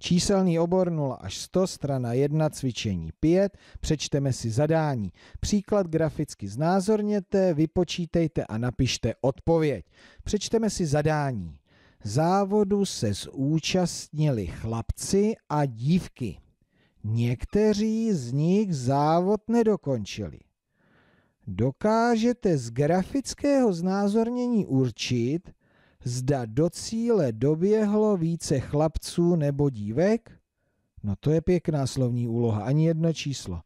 Číselný obor 0 až 100, strana 1, cvičení 5, přečteme si zadání. Příklad graficky znázorněte, vypočítejte a napište odpověď. Přečteme si zadání. Závodu se zúčastnili chlapci a dívky. Někteří z nich závod nedokončili. Dokážete z grafického znázornění určit, zda do cíle doběhlo více chlapců nebo dívek? No to je pěkná slovní úloha, ani jedno číslo.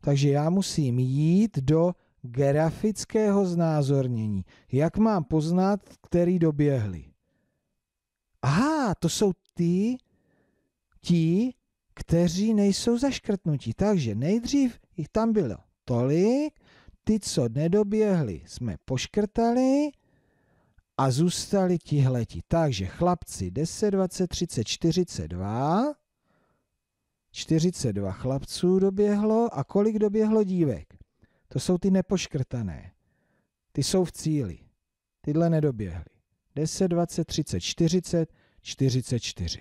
Takže já musím jít do grafického znázornění. Jak mám poznat, který doběhli? Aha, to jsou ty, ti, kteří nejsou zaškrtnutí. Takže nejdřív jich tam bylo tolik, ty, co nedoběhli, jsme poškrtali a zůstali tihleti. Takže chlapci 10, 20, 30, 42, 42 chlapců doběhlo a kolik doběhlo dívek? To jsou ty nepoškrtané. Ty jsou v cíli. Tyhle nedoběhly. 10, 20, 30, 40, 44.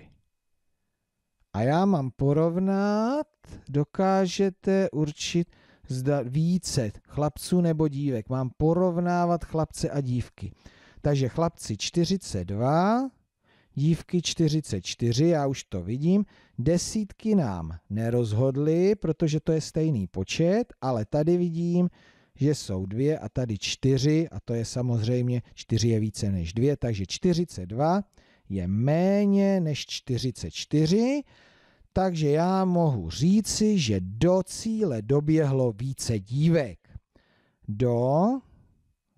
A já mám porovnat, dokážete určit zda více chlapců nebo dívek. Mám porovnávat chlapce a dívky. Takže chlapci 42, dívky 44, já už to vidím. Desítky nám nerozhodly, protože to je stejný počet, ale tady vidím, že jsou dvě a tady čtyři a to je samozřejmě, čtyři je více než dvě, takže 42 je méně než 44, takže já mohu říci, že do cíle doběhlo více dívek. Do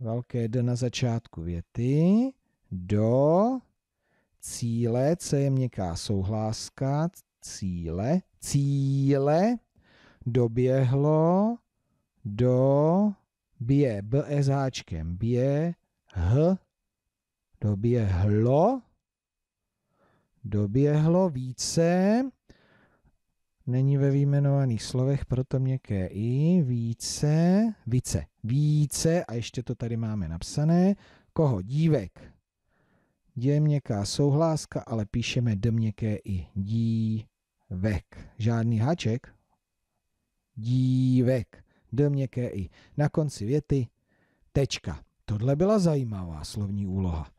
velké D na začátku věty, do cíle, C je měkká souhláska, cíle, cíle, doběhlo, do, bě, b e s háčkem, bě, h, doběhlo, doběhlo více, není ve výjmenovaných slovech, proto měkké i, více, více, více, a ještě to tady máme napsané, koho? Dívek. Je měkká souhláska, ale píšeme d měkké i, dívek. Žádný háček, dívek, d měkké i. Na konci věty, tečka. Tohle byla zajímavá slovní úloha.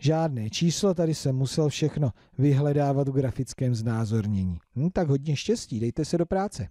Žádné číslo, tady jsem musel všechno vyhledávat v grafickém znázornění. Hm, tak hodně štěstí, dejte se do práce.